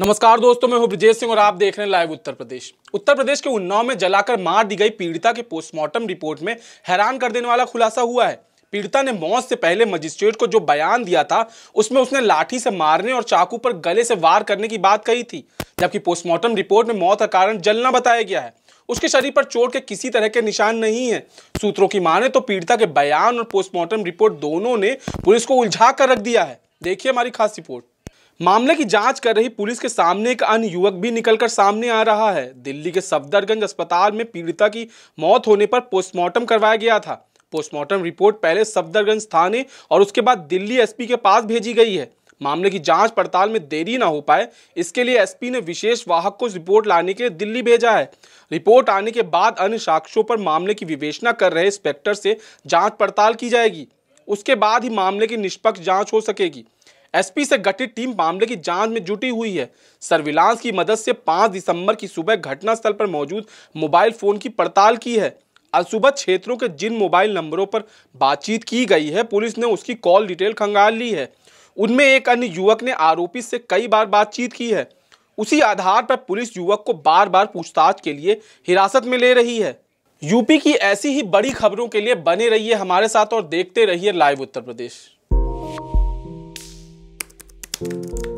नमस्कार दोस्तों मैं हूं ब्रजेश सिंह और आप देख रहे हैं लाइव उत्तर प्रदेश उत्तर प्रदेश के उन्नाव में जलाकर मार दी गई पीड़िता के पोस्टमार्टम रिपोर्ट में हैरान कर देने वाला खुलासा हुआ है पीड़िता ने मौत से पहले मजिस्ट्रेट को जो बयान दिया था उसमें उसने लाठी से मारने और चाकू पर गले से वार करने की बात कही थी जबकि पोस्टमार्टम रिपोर्ट में मौत का कारण जलना बताया गया है उसके शरीर पर चोट के किसी तरह के निशान नहीं है सूत्रों की माने तो पीड़िता के बयान और पोस्टमार्टम रिपोर्ट दोनों ने पुलिस को उलझा कर रख दिया है देखिए हमारी खास रिपोर्ट मामले की जांच कर रही पुलिस के सामने एक अन्य युवक भी निकलकर सामने आ रहा है दिल्ली के सफदरगंज अस्पताल में पीड़िता की मौत होने पर पोस्टमार्टम करवाया गया था पोस्टमार्टम रिपोर्ट पहले सफदरगंज थाने और उसके बाद दिल्ली एसपी के पास भेजी गई है मामले की जांच पड़ताल में देरी ना हो पाए इसके लिए एसपी ने विशेष वाहक को रिपोर्ट लाने के लिए दिल्ली भेजा है रिपोर्ट आने के बाद अन्य साक्ष्यों पर मामले की विवेचना कर रहे इंस्पेक्टर से जांच पड़ताल की जाएगी उसके बाद ही मामले की निष्पक्ष जांच हो सकेगी एसपी से गठित टीम मामले की जांच में जुटी हुई है सर्विलांस की मदद से 5 दिसंबर की सुबह घटनास्थल पर मौजूद मोबाइल फोन की पड़ताल की है सुबह क्षेत्रों के जिन मोबाइल नंबरों पर बातचीत की गई है पुलिस ने उसकी कॉल डिटेल खंगाल ली है उनमें एक अन्य युवक ने आरोपी से कई बार बातचीत की है उसी आधार पर पुलिस युवक को बार बार पूछताछ के लिए हिरासत में ले रही है यूपी की ऐसी ही बड़ी खबरों के लिए बने रहिए हमारे साथ और देखते रहिए live Uttar Pradesh Thank you.